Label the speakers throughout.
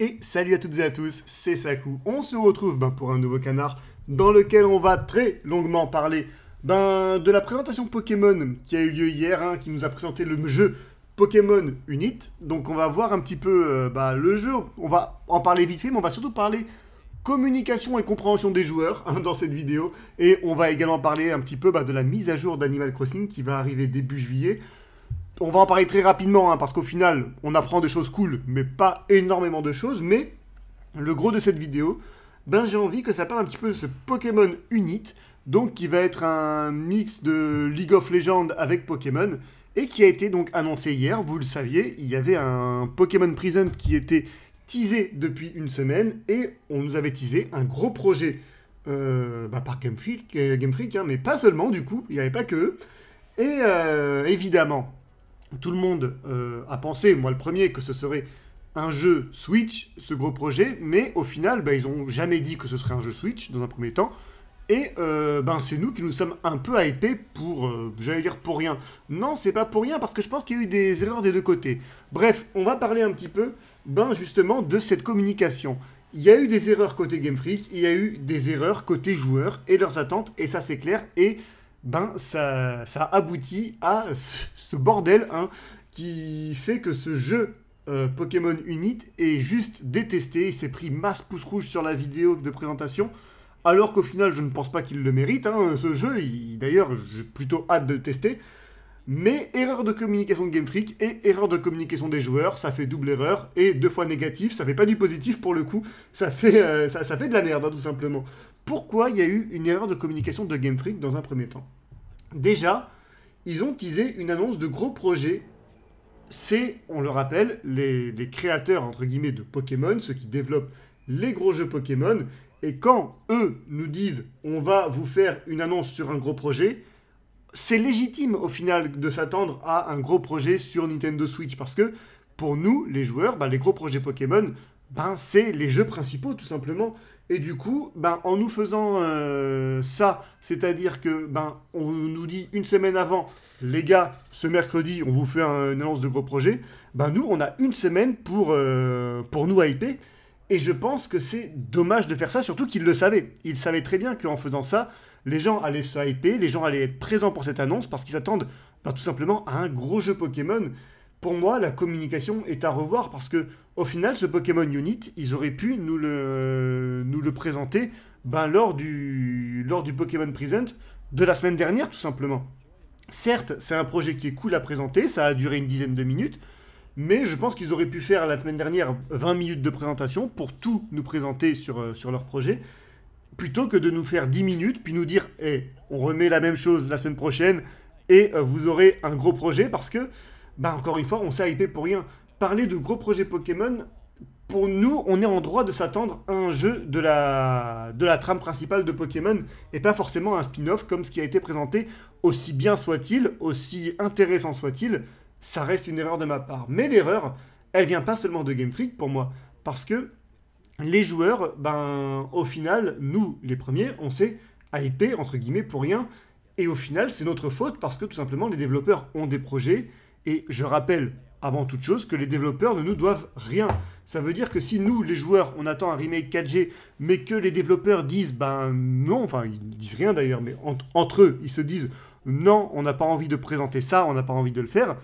Speaker 1: Et salut à toutes et à tous, c'est Saku. On se retrouve ben, pour un nouveau canard dans lequel on va très longuement parler ben, de la présentation Pokémon qui a eu lieu hier, hein, qui nous a présenté le jeu Pokémon Unite Donc on va voir un petit peu euh, ben, le jeu, on va en parler vite fait, mais on va surtout parler communication et compréhension des joueurs hein, dans cette vidéo. Et on va également parler un petit peu de la mise à jour d'Animal Crossing qui va arriver début juillet on va en parler très rapidement, hein, parce qu'au final, on apprend des choses cool, mais pas énormément de choses. Mais le gros de cette vidéo, ben j'ai envie que ça parle un petit peu de ce Pokémon Unit, donc qui va être un mix de League of Legends avec Pokémon, et qui a été donc annoncé hier, vous le saviez, il y avait un Pokémon Prison qui était teasé depuis une semaine, et on nous avait teasé un gros projet euh, bah, par Game Freak, euh, hein, mais pas seulement du coup, il n'y avait pas que eux. Et euh, évidemment, tout le monde euh, a pensé, moi le premier, que ce serait un jeu Switch, ce gros projet, mais au final, bah, ils n'ont jamais dit que ce serait un jeu Switch dans un premier temps. Et euh, ben c'est nous qui nous sommes un peu hypés pour, euh, j'allais dire pour rien. Non, c'est pas pour rien parce que je pense qu'il y a eu des erreurs des deux côtés. Bref, on va parler un petit peu, ben justement, de cette communication. Il y a eu des erreurs côté Game Freak, il y a eu des erreurs côté joueurs et leurs attentes, et ça c'est clair. Et ben ça, ça aboutit à ce bordel hein, qui fait que ce jeu euh, Pokémon Unite est juste détesté. Il s'est pris masse pouce rouge sur la vidéo de présentation. Alors qu'au final, je ne pense pas qu'il le mérite, hein. ce jeu. D'ailleurs, j'ai plutôt hâte de le tester. Mais erreur de communication de Game Freak et erreur de communication des joueurs, ça fait double erreur. Et deux fois négatif, ça fait pas du positif pour le coup. Ça fait, euh, ça, fait de la merde, hein, tout simplement. Pourquoi il y a eu une erreur de communication de Game Freak dans un premier temps Déjà, ils ont teasé une annonce de gros projets. C'est, on le rappelle, les, créateurs, entre guillemets, de Pokémon, ceux qui développent les gros jeux Pokémon. Et quand eux nous disent on va vous faire une annonce sur un gros projet, c'est légitime au final de s'attendre à un gros projet sur Nintendo Switch parce que pour nous, les joueurs, bah, les gros projets Pokémon, ben, c'est les jeux principaux tout simplement. Et du coup, ben, en nous faisant euh, ça, c'est-à-dire que ben, on nous dit une semaine avant, les gars, ce mercredi, on vous fait une annonce de gros projet, ben, nous, on a une semaine pour, euh, pour nous hyper. Et je pense que c'est dommage de faire ça, surtout qu'ils le savaient. Ils savaient très bien qu'en faisant ça, les gens allaient se hyper, les gens allaient être présents pour cette annonce parce qu'ils attendent ben, tout simplement à un gros jeu Pokémon pour moi, la communication est à revoir parce que, au final, ce Pokémon Unit, ils auraient pu nous le, nous le présenter ben, lors, du, lors du Pokémon Present de la semaine dernière, tout simplement. Certes, c'est un projet qui est cool à présenter, ça a duré une dizaine de minutes, mais je pense qu'ils auraient pu faire la semaine dernière 20 minutes de présentation pour tout nous présenter sur, euh, sur leur projet, plutôt que de nous faire 10 minutes, puis nous dire, eh, on remet la même chose la semaine prochaine, et euh, vous aurez un gros projet, parce que bah, encore une fois, on s'est hypé pour rien. Parler de gros projets Pokémon, pour nous, on est en droit de s'attendre à un jeu de la, de la trame principale de Pokémon et pas forcément un spin-off comme ce qui a été présenté, aussi bien soit-il, aussi intéressant soit-il, ça reste une erreur de ma part. Mais l'erreur, elle vient pas seulement de Game Freak pour moi, parce que les joueurs, ben, au final, nous, les premiers, on s'est hypé, entre guillemets, pour rien. Et au final, c'est notre faute parce que tout simplement, les développeurs ont des projets et je rappelle avant toute chose que les développeurs ne nous doivent rien. Ça veut dire que si nous, les joueurs, on attend un remake 4G, mais que les développeurs disent, ben non, enfin ils disent rien d'ailleurs, mais entre, eux, ils se disent, non, on n'a pas envie de présenter ça, on n'a pas envie de le faire,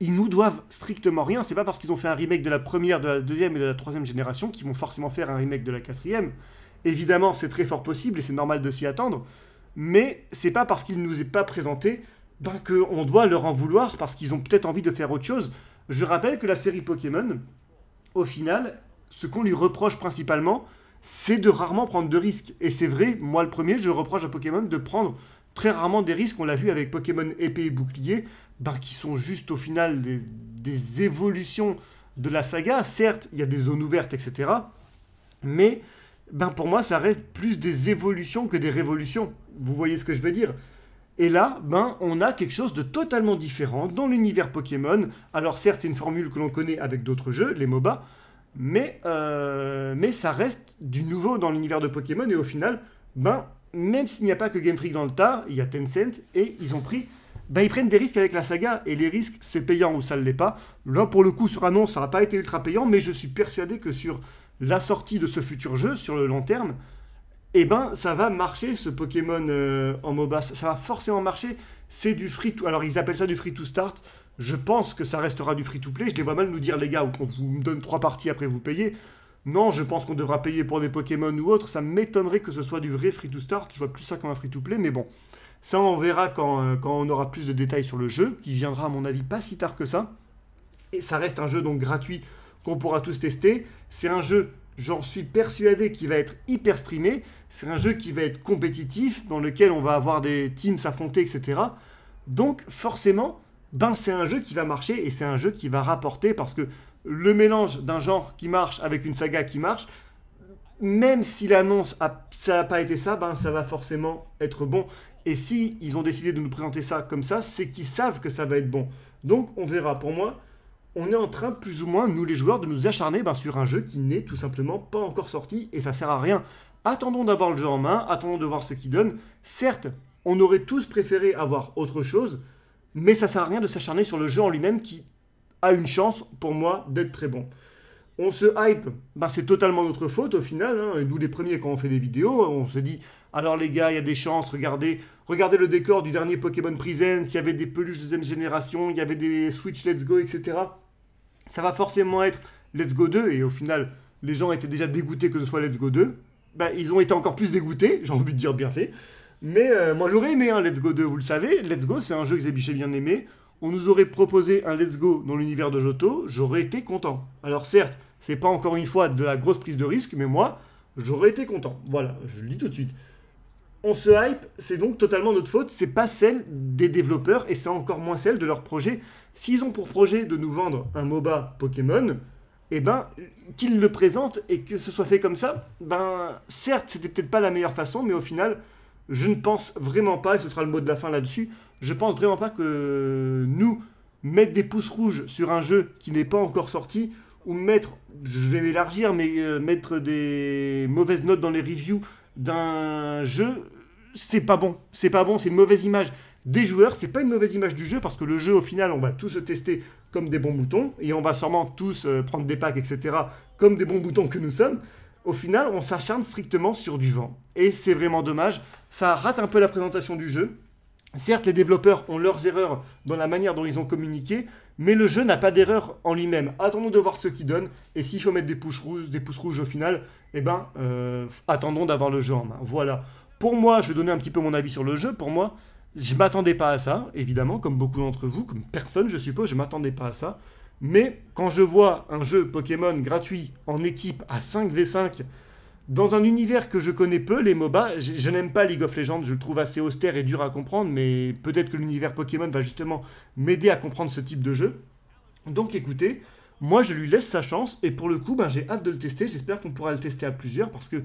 Speaker 1: ils nous doivent strictement rien. C'est pas parce qu'ils ont fait un remake de la première, de la deuxième et de la troisième génération qu'ils vont forcément faire un remake de la quatrième. Évidemment, c'est très fort possible et c'est normal de s'y attendre, mais c'est pas parce qu'ils nous est pas présenté qu'on on doit leur en vouloir parce qu'ils ont peut-être envie de faire autre chose. Je rappelle que la série Pokémon, au final, ce qu'on lui reproche principalement, c'est de rarement prendre de risques. Et c'est vrai, moi le premier, je reproche à Pokémon de prendre très rarement des risques. On l'a vu avec Pokémon épée et bouclier, ben, qui sont juste au final des, des évolutions de la saga. Certes, il y a des zones ouvertes, etc. Mais ben, pour moi, ça reste plus des évolutions que des révolutions. Vous voyez ce que je veux dire et là, ben, on a quelque chose de totalement différent dans l'univers Pokémon. Alors certes, c'est une formule que l'on connaît avec d'autres jeux, les MOBA, mais, euh, mais ça reste du nouveau dans l'univers de Pokémon. Et au final, ben, même s'il n'y a pas que Game Freak dans le tas, il y a Tencent, et ils ont pris... Ben, ils prennent des risques avec la saga, et les risques, c'est payant ou ça ne l'est pas. Là, pour le coup, sur Annonce, ça n'a pas été ultra payant, mais je suis persuadé que sur la sortie de ce futur jeu, sur le long terme, eh ben ça va marcher ce Pokémon euh, en MOBA, ça, ça, va forcément marcher. C'est du free to alors ils appellent ça du free to start. Je pense que ça restera du free to play. Je les vois mal nous dire les gars, qu'on vous donne trois parties après vous payez. Non, je pense qu'on devra payer pour des Pokémon ou autre. Ça m'étonnerait que ce soit du vrai free to start. Je vois plus ça comme un free to play, mais bon. Ça, on verra quand, euh, quand on aura plus de détails sur le jeu, qui viendra à mon avis pas si tard que ça. Et ça reste un jeu donc gratuit qu'on pourra tous tester. C'est un jeu j'en suis persuadé qu'il va être hyper streamé. C'est un jeu qui va être compétitif, dans lequel on va avoir des teams s'affronter, etc. Donc forcément, ben c'est un jeu qui va marcher et c'est un jeu qui va rapporter parce que le mélange d'un genre qui marche avec une saga qui marche, même si l'annonce ça n'a pas été ça, ben ça va forcément être bon. Et si ils ont décidé de nous présenter ça comme ça, c'est qu'ils savent que ça va être bon. Donc on verra. Pour moi, on est en train, plus ou moins, nous les joueurs, de nous acharner ben, sur un jeu qui n'est tout simplement pas encore sorti et ça sert à rien. Attendons d'avoir le jeu en main, attendons de voir ce qu'il donne. Certes, on aurait tous préféré avoir autre chose, mais ça sert à rien de s'acharner sur le jeu en lui-même qui a une chance, pour moi, d'être très bon. On se hype, ben, c'est totalement notre faute au final. Hein. Nous les premiers quand on fait des vidéos, on se dit alors les gars, il y a des chances, regardez, regardez le décor du dernier Pokémon Present, il y avait des peluches deuxième génération, il y avait des Switch Let's Go, etc ça va forcément être Let's Go 2, et au final, les gens étaient déjà dégoûtés que ce soit Let's Go 2. Bah, ils ont été encore plus dégoûtés, j'ai envie de dire bien fait. Mais euh, moi j'aurais aimé un hein, Let's Go 2, vous le savez. Let's Go, c'est un jeu que bien aimé. On nous aurait proposé un Let's Go dans l'univers de Joto, j'aurais été content. Alors certes, c'est pas encore une fois de la grosse prise de risque, mais moi, j'aurais été content. Voilà, je le dis tout de suite on se hype, c'est donc totalement notre faute, c'est pas celle des développeurs et c'est encore moins celle de leur projet. S'ils ont pour projet de nous vendre un MOBA Pokémon, eh ben, qu'ils le présentent et que ce soit fait comme ça, ben, certes, c'était peut-être pas la meilleure façon, mais au final, je ne pense vraiment pas, et ce sera le mot de la fin là-dessus, je pense vraiment pas que nous, mettre des pouces rouges sur un jeu qui n'est pas encore sorti, ou mettre, je vais m'élargir, mais euh, mettre des mauvaises notes dans les reviews d'un jeu, c'est pas bon. C'est pas bon, c'est une mauvaise image des joueurs. C'est pas une mauvaise image du jeu parce que le jeu, au final, on va tous se tester comme des bons moutons et on va sûrement tous euh, prendre des packs, etc., comme des bons moutons que nous sommes. Au final, on s'acharne strictement sur du vent et c'est vraiment dommage. Ça rate un peu la présentation du jeu. Certes, les développeurs ont leurs erreurs dans la manière dont ils ont communiqué, mais le jeu n'a pas d'erreur en lui-même. Attendons de voir ce qu'il donne, et s'il faut mettre des pouces rouges, des pouces rouges au final, eh ben, euh, attendons d'avoir le jeu en main. Voilà. Pour moi, je vais donner un petit peu mon avis sur le jeu. Pour moi, je m'attendais pas à ça, évidemment, comme beaucoup d'entre vous, comme personne, je suppose, je m'attendais pas à ça. Mais quand je vois un jeu Pokémon gratuit en équipe à 5v5 dans un univers que je connais peu, les MOBA, je, n'aime pas League of Legends, je le trouve assez austère et dur à comprendre, mais peut-être que l'univers Pokémon va justement m'aider à comprendre ce type de jeu. Donc écoutez, moi je lui laisse sa chance, et pour le coup, ben, j'ai hâte de le tester, j'espère qu'on pourra le tester à plusieurs, parce que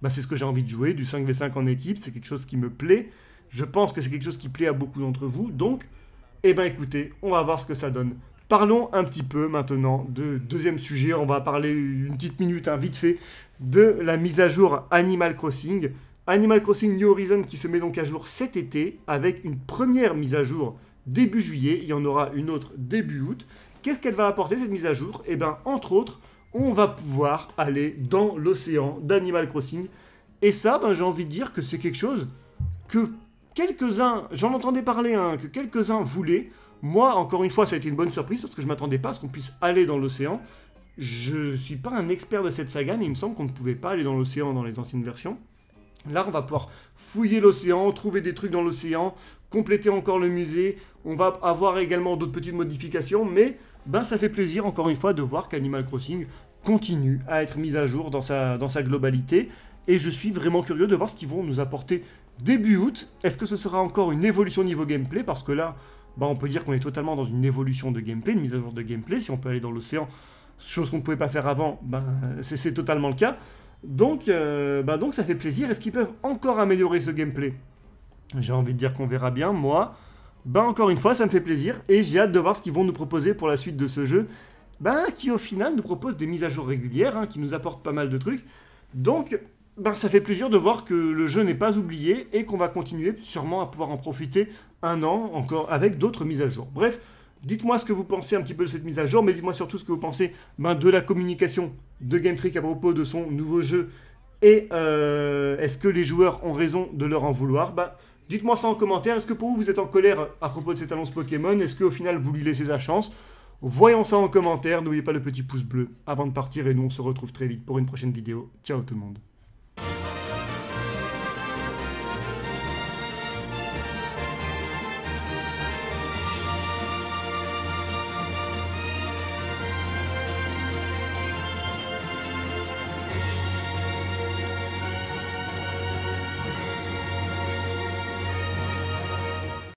Speaker 1: ben, c'est ce que j'ai envie de jouer, du 5v5 en équipe, c'est quelque chose qui me plaît, je pense que c'est quelque chose qui plaît à beaucoup d'entre vous, donc, eh ben écoutez, on va voir ce que ça donne. Parlons un petit peu maintenant de deuxième sujet. On va parler une petite minute, un hein, vite fait, de la mise à jour Animal Crossing. Animal Crossing New Horizon qui se met donc à jour cet été avec une première mise à jour début juillet. Il y en aura une autre début août. Qu'est-ce qu'elle va apporter cette mise à jour Eh bien, entre autres, on va pouvoir aller dans l'océan d'Animal Crossing. Et ça, ben, j'ai envie de dire que c'est quelque chose que quelques-uns, j'en entendais parler, hein, que quelques-uns voulaient. Moi, encore une fois, ça a été une bonne surprise parce que je ne m'attendais pas à ce qu'on puisse aller dans l'océan. Je ne suis pas un expert de cette saga, mais il me semble qu'on ne pouvait pas aller dans l'océan dans les anciennes versions. Là, on va pouvoir fouiller l'océan, trouver des trucs dans l'océan, compléter encore le musée. On va avoir également d'autres petites modifications, mais ben, ça fait plaisir encore une fois de voir qu'Animal Crossing continue à être mis à jour dans sa, dans sa globalité. Et je suis vraiment curieux de voir ce qu'ils vont nous apporter début août. Est-ce que ce sera encore une évolution niveau gameplay Parce que là, bah, on peut dire qu'on est totalement dans une évolution de gameplay, une mise à jour de gameplay. Si on peut aller dans l'océan, chose qu'on ne pouvait pas faire avant, bah, c'est totalement le cas. Donc, euh, bah, donc ça fait plaisir. Est-ce qu'ils peuvent encore améliorer ce gameplay J'ai envie de dire qu'on verra bien. Moi, bah, encore une fois, ça me fait plaisir et j'ai hâte de voir ce qu'ils vont nous proposer pour la suite de ce jeu. ben qui au final nous propose des mises à jour régulières, hein, qui nous apportent pas mal de trucs. Donc ben, ça fait plaisir de voir que le jeu n'est pas oublié et qu'on va continuer sûrement à pouvoir en profiter un an encore avec d'autres mises à jour. Bref, dites-moi ce que vous pensez un petit peu de cette mise à jour, mais dites-moi surtout ce que vous pensez ben, de la communication de Game Freak à propos de son nouveau jeu et euh, est-ce que les joueurs ont raison de leur en vouloir ben, Dites-moi ça en commentaire. Est-ce que pour vous, vous êtes en colère à propos de cette annonce Pokémon Est-ce qu'au final, vous lui laissez sa chance Voyons ça en commentaire. N'oubliez pas le petit pouce bleu avant de partir et nous, on se retrouve très vite pour une prochaine vidéo. Ciao tout le monde.